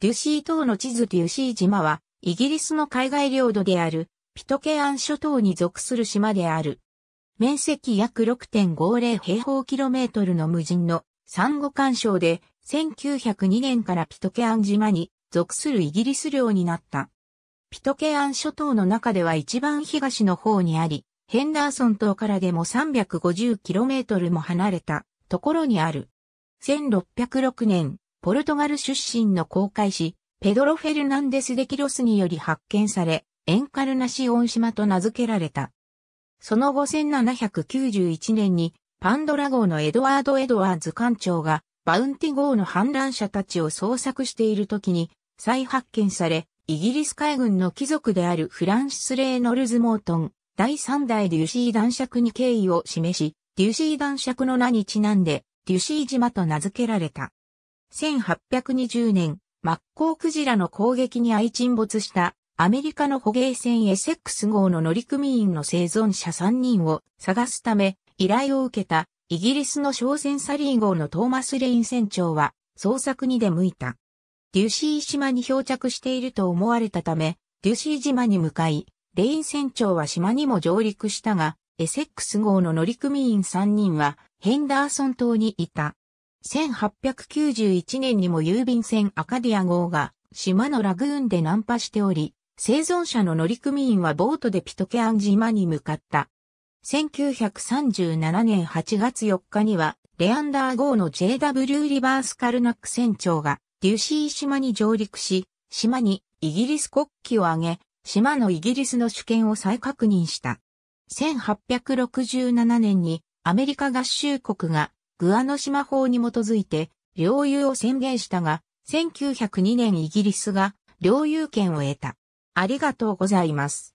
デュシー島の地図デュシー島は、イギリスの海外領土である、ピトケアン諸島に属する島である。面積約6.50平方キロメートルの無人の産後干渉で、1902年からピトケアン島に属するイギリス領になった。ピトケアン諸島の中では一番東の方にあり、ヘンダーソン島からでも 350km も離れたところにある。1606年、ポルトガル出身の航海士、ペドロ・フェルナンデス・デキロスにより発見され、エンカルナシオン島と名付けられた。その後1791年に、パンドラ号のエドワード・エドワーズ艦長が、バウンティ号の反乱者たちを捜索している時に、再発見され、イギリス海軍の貴族であるフランシス・レーノルズ・モートン、第3代デュシー男爵に敬意を示し、デュシー男爵の名にちなんで、デュシー島と名付けられた。1820年、マッコウクジラの攻撃に相沈没したアメリカの捕鯨船エセックス号の乗組員の生存者3人を探すため依頼を受けたイギリスの商船サリー号のトーマス・レイン船長は捜索に出向いた。デュシー島に漂着していると思われたため、デュシー島に向かい、レイン船長は島にも上陸したが、エセックス号の乗組員3人はヘンダーソン島にいた。1891年にも郵便船アカディア号が島のラグーンで難破しており、生存者の乗組員はボートでピトケアン島に向かった。1937年8月4日には、レアンダー号の JW リバースカルナック船長が、デュシー島に上陸し、島にイギリス国旗を挙げ、島のイギリスの主権を再確認した。1867年にアメリカ合衆国がグアノ島法に基づいて領有を宣言したが、1902年イギリスが領有権を得た。ありがとうございます。